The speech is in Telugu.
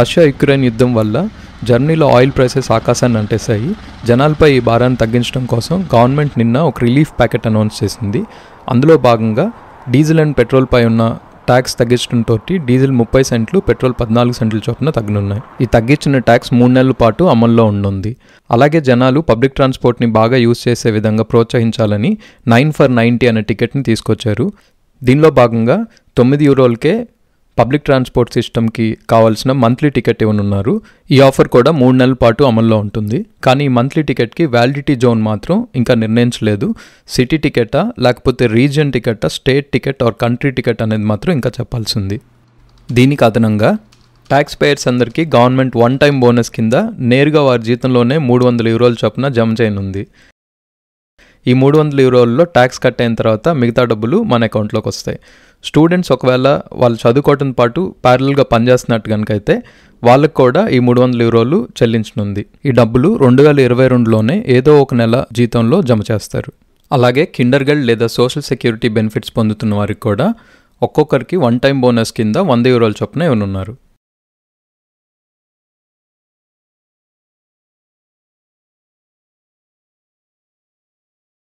రష్యా యుక్రెయిన్ యుద్ధం వల్ల జర్మనీలో ఆయిల్ ప్రైసెస్ ఆకాశాన్ని అంటేశాయి జనాలపై ఈ భారాన్ని తగ్గించడం కోసం గవర్నమెంట్ నిన్న ఒక రిలీఫ్ ప్యాకెట్ అనౌన్స్ చేసింది అందులో భాగంగా డీజిల్ అండ్ పెట్రోల్పై ఉన్న ట్యాక్స్ తగ్గించడంతో డీజిల్ ముప్పై సెంట్లు పెట్రోల్ పద్నాలుగు సెంట్ల చొప్పున తగ్గనున్నాయి ఈ తగ్గించిన ట్యాక్స్ మూడు నెలల పాటు అమల్లో ఉండుంది అలాగే జనాలు పబ్లిక్ ట్రాన్స్పోర్ట్ని బాగా యూజ్ చేసే విధంగా ప్రోత్సహించాలని నైన్ ఫర్ నైంటీ అనే టికెట్ని తీసుకొచ్చారు దీనిలో భాగంగా తొమ్మిది యూరోలకే పబ్లిక్ ట్రాన్స్పోర్ట్ సిస్టమ్కి కావాల్సిన మంత్లీ టికెట్ ఉన్నారు ఈ ఆఫర్ కూడా మూడు నెలల పాటు అమల్లో ఉంటుంది కానీ ఈ మంత్లీ టికెట్కి వ్యాలిడిటీ జోన్ మాత్రం ఇంకా నిర్ణయించలేదు సిటీ టికెటా లేకపోతే రీజియన్ టికెటా state ticket or country ticket అనేది మాత్రం ఇంకా చెప్పాల్సింది దీనికి అదనంగా ట్యాక్స్ పేయర్స్ అందరికీ గవర్నమెంట్ వన్ టైం బోనస్ కింద నేరుగా వారి జీతంలోనే మూడు వందల యూరోలు చొప్పున జమ చేయనుంది ఈ మూడు వందల యూరోల్లో ట్యాక్స్ కట్ అయిన తర్వాత మిగతా డబ్బులు మన అకౌంట్లోకి వస్తాయి స్టూడెంట్స్ ఒకవేళ వాళ్ళు చదువుకోవటం పాటు ప్యారల్గా పనిచేస్తున్నట్టు కనుక అయితే వాళ్ళకు కూడా ఈ మూడు వందల యూరోలు చెల్లించనుంది ఈ డబ్బులు రెండు వేల ఇరవై రెండులోనే ఏదో ఒక నెల జీతంలో జమ చేస్తారు అలాగే కిండర్ గైడ్ లేదా సోషల్ సెక్యూరిటీ బెనిఫిట్స్ పొందుతున్న వారికి కూడా ఒక్కొక్కరికి వన్ టైం బోనస్ కింద వంద యూరోలు చొప్పున ఇవ్వనున్నారు